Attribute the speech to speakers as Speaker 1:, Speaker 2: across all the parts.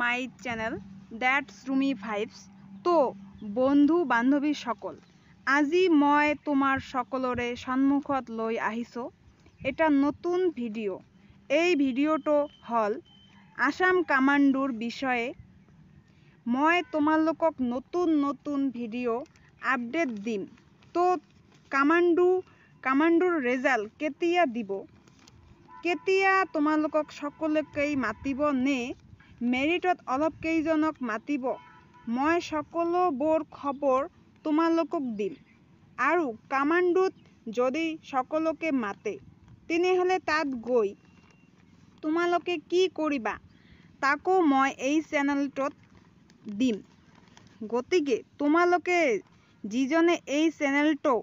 Speaker 1: my channel that's Rumi vibes তো বন্ধু বান্ধবী সকল আজি মই তোমাৰ সকলোৰে সন্মুখত লৈ আহিছোঁ এটা নতুন ভিডিঅ' এই ভিডিঅ'টো হ'ল আসাম কামাণ্ডোৰ বিষয়ে মই তোমালোকক নতুন নতুন ভিডিঅ' আপডেট দিম তো কামাণ্ডো কামাণ্ডোৰ রেজাল্ট কেতিয়া দিব কেতিয়া তোমালোকক সকলোকেই মাতিব নে মেৰিটত অলপ কেইজনক মাতিব মই সকলোবোৰ খবৰ তোমালোকক দিম আৰু কামাণ্ডোত যদি সকলোকে মাতে তেনেহ'লে তাত গৈ তোমালোকে কি কৰিবা তাকো মই এই চেনেলটোত দিম গতিকে তোমালোকে যিজনে এই চেনেলটো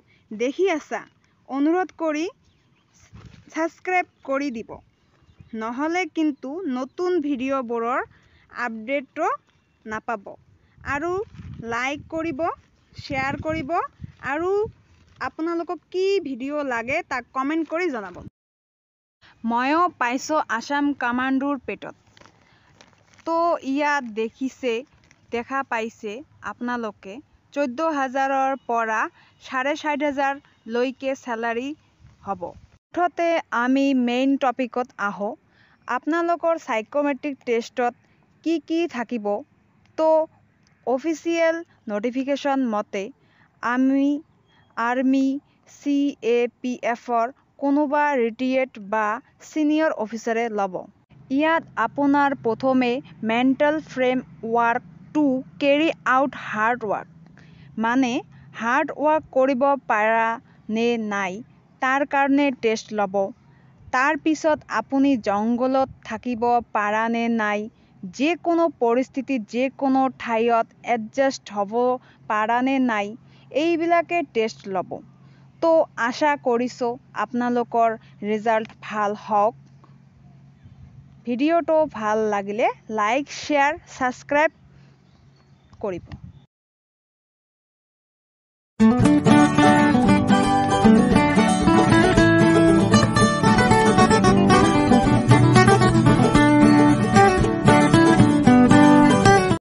Speaker 1: দেখি আছা অনুৰোধ কৰি ছাবস্ক্ৰাইব কৰি দিব নহলে কিন্তু নতুন ভিডিঅ'বোৰৰ আপডেটো নাপাব আৰু লাইক কৰিব শ্বেয়াৰ কৰিব আৰু আপোনালোকক কি ভিডিঅ' লাগে তাক কমেণ্ট কৰি জনাব ময়ো পাইছোঁ আসাম কামাণ্ডোৰ পেটত তো ইয়াত দেখিছে দেখা পাইছে আপোনালোকে চৈধ্য হাজাৰৰ পৰা চাৰে চাৰি হাজাৰলৈকে চেলাৰী হ'ব মুঠতে আমি মেইন টপিকত আহোঁ আপোনালোকৰ চাইকমেট্ৰিক টেষ্টত কি কি থাকিব তো অফিচিয়েল নটিফিকেশ্যন মতে আমি আৰ্মি চি এ পি এফৰ কোনোবা ৰিটিয়েট বা ছিনিয়ৰ অফিচাৰে ল'ব ইয়াত আপোনাৰ প্ৰথমে mental framework to carry out hard work মানে হাৰ্ড ৱৰ্ক কৰিব পাৰা নে নাই তাৰ কাৰণে টেষ্ট ল'ব তাৰপিছত আপুনি জংঘলত থাকিব পাৰানে নাই যিকোনো পৰিস্থিতিত যিকোনো ঠাইত এডজাষ্ট হ'ব পাৰানে নাই এইবিলাকে টেষ্ট ল'ব তো আশা কৰিছোঁ আপোনালোকৰ ৰিজাল্ট ভাল হওক ভিডিঅ'টো ভাল লাগিলে লাইক শ্বেয়াৰ ছাবস্ক্ৰাইব কৰিব